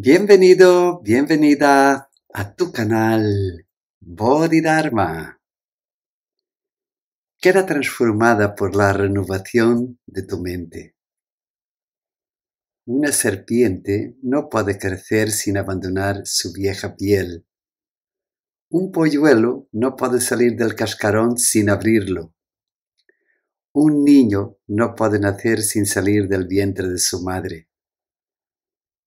Bienvenido, bienvenida a tu canal Bodhidharma. Queda transformada por la renovación de tu mente. Una serpiente no puede crecer sin abandonar su vieja piel. Un polluelo no puede salir del cascarón sin abrirlo. Un niño no puede nacer sin salir del vientre de su madre.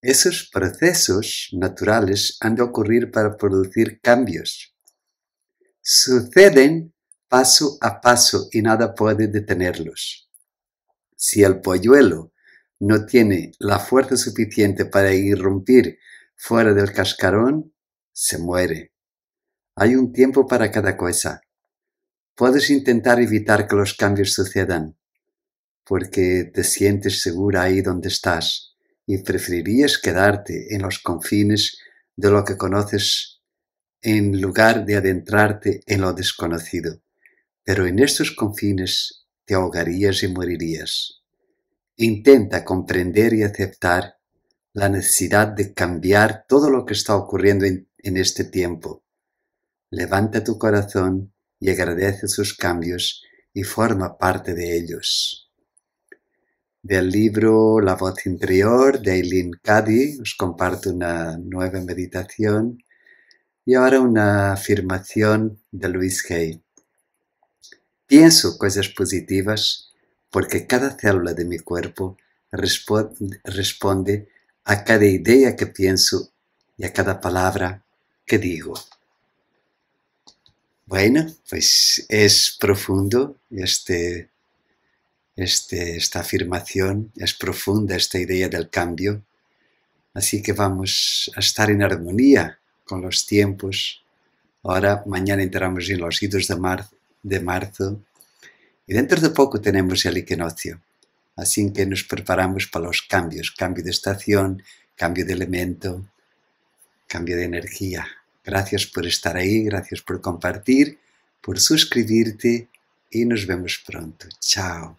Esos procesos naturales han de ocurrir para producir cambios. Suceden paso a paso y nada puede detenerlos. Si el polluelo no tiene la fuerza suficiente para irrumpir fuera del cascarón, se muere. Hay un tiempo para cada cosa. Puedes intentar evitar que los cambios sucedan, porque te sientes segura ahí donde estás y preferirías quedarte en los confines de lo que conoces en lugar de adentrarte en lo desconocido. Pero en estos confines te ahogarías y morirías. Intenta comprender y aceptar la necesidad de cambiar todo lo que está ocurriendo en, en este tiempo. Levanta tu corazón y agradece sus cambios y forma parte de ellos del libro La voz interior de Eileen Cady. Os comparto una nueva meditación y ahora una afirmación de Luis Hay. Pienso cosas positivas porque cada célula de mi cuerpo responde, responde a cada idea que pienso y a cada palabra que digo. Bueno, pues es profundo este este, esta afirmación es profunda, esta idea del cambio. Así que vamos a estar en armonía con los tiempos. Ahora, mañana entramos en los idos de, de marzo y dentro de poco tenemos el equinoccio. Así que nos preparamos para los cambios, cambio de estación, cambio de elemento, cambio de energía. Gracias por estar ahí, gracias por compartir, por suscribirte y nos vemos pronto. Chao.